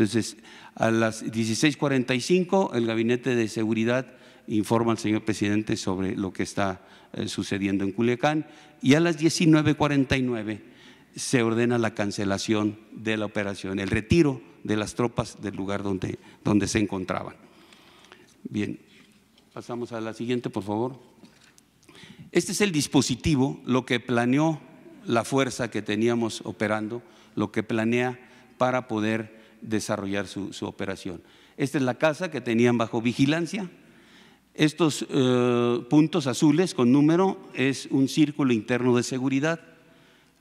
Entonces, a las 16:45 el Gabinete de Seguridad informa al señor presidente sobre lo que está eh, sucediendo en Culiacán y a las 19:49 se ordena la cancelación de la operación, el retiro de las tropas del lugar donde, donde se encontraban. Bien, pasamos a la siguiente, por favor. Este es el dispositivo, lo que planeó la fuerza que teníamos operando, lo que planea para poder desarrollar su, operación. Esta es la casa que tenían bajo vigilancia. Estos eh, puntos azules con número es un círculo interno de seguridad.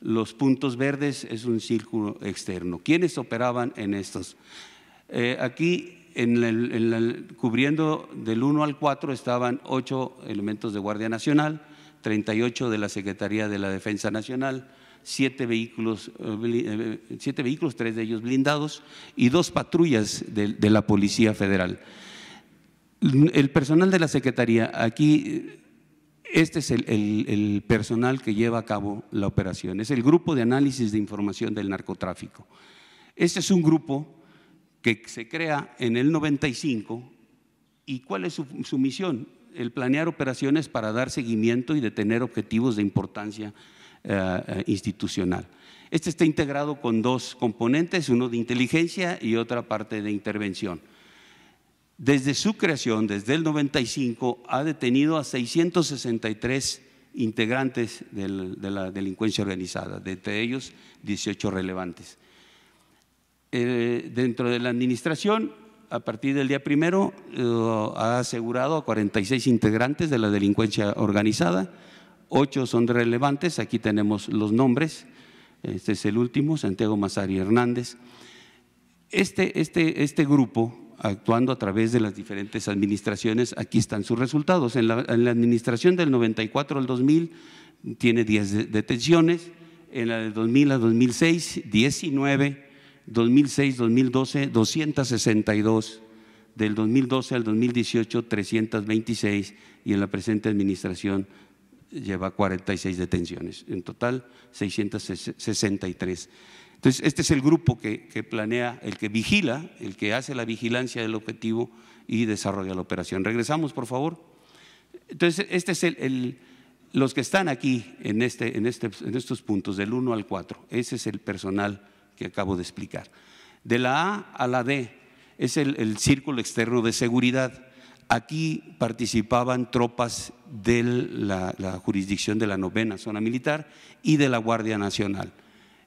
Los puntos verdes es un círculo externo. ¿Quiénes operaban en estos? Eh, aquí, en cubriendo del 1 al 4, estaban 8 elementos de Guardia Nacional, 38 de la Secretaría de la Defensa Nacional, siete vehículos, eh, eh, siete vehículos tres de ellos blindados y dos patrullas de, la Policía Federal. El personal de la Secretaría, aquí este es el, personal que lleva a cabo la operación, es el grupo de análisis de información del narcotráfico. Este es un grupo que se crea en el 95 y cuál es su, su misión, el planear operaciones para dar seguimiento y detener objetivos de importancia eh, eh, institucional. Este está integrado con dos componentes, uno de inteligencia y otra parte de intervención. Desde su creación, desde el 95, ha detenido a 663 integrantes de la delincuencia organizada, de entre ellos 18 relevantes. Eh, dentro de la administración, a partir del día primero, ha asegurado a 46 integrantes de la delincuencia organizada, Ocho son relevantes, aquí tenemos los nombres. Este es el último, Santiago Mazari Hernández. Este, este, este grupo, actuando a través de las diferentes administraciones, aquí están sus resultados. En la, administración del 94 al 2000 tiene 10 detenciones, en la de 2000 al 2006, 19, 2006, 2012, 262 del 2012 al 2018 326 y en la presente administración lleva 46 detenciones, en total 663. Entonces, este es el grupo que, planea, el que vigila, el que hace la vigilancia del objetivo y desarrolla la operación. Regresamos, por favor. Entonces, este es el, los que están aquí en, este, en, este, en estos puntos, del 1 al 4. Ese es el personal que acabo de explicar. De la A a la D es el círculo externo de seguridad Aquí participaban tropas de la, jurisdicción de la novena zona militar y de la Guardia Nacional.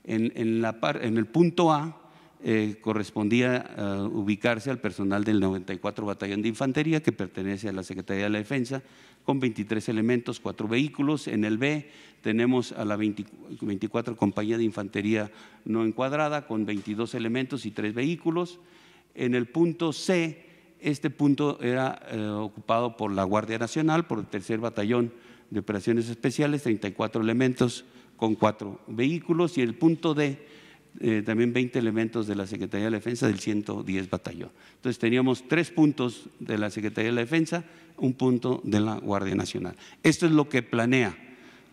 En, el punto A eh, correspondía eh, ubicarse al personal del 94 Batallón de Infantería, que pertenece a la Secretaría de la Defensa, con 23 elementos, cuatro vehículos. En el B tenemos a la 24 Compañía de Infantería no encuadrada, con 22 elementos y tres vehículos. En el punto C este punto era eh, ocupado por la Guardia Nacional, por el tercer batallón de operaciones especiales, 34 elementos con cuatro vehículos y el punto D, eh, también 20 elementos de la Secretaría de Defensa del 110 batallón. Entonces teníamos tres puntos de la Secretaría de la Defensa, un punto de la Guardia Nacional. Esto es lo que planea,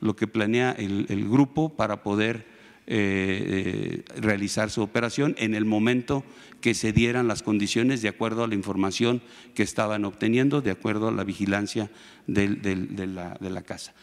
lo que planea el grupo para poder eh, eh, realizar su operación en el momento que se dieran las condiciones de acuerdo a la información que estaban obteniendo, de acuerdo a la vigilancia de la casa.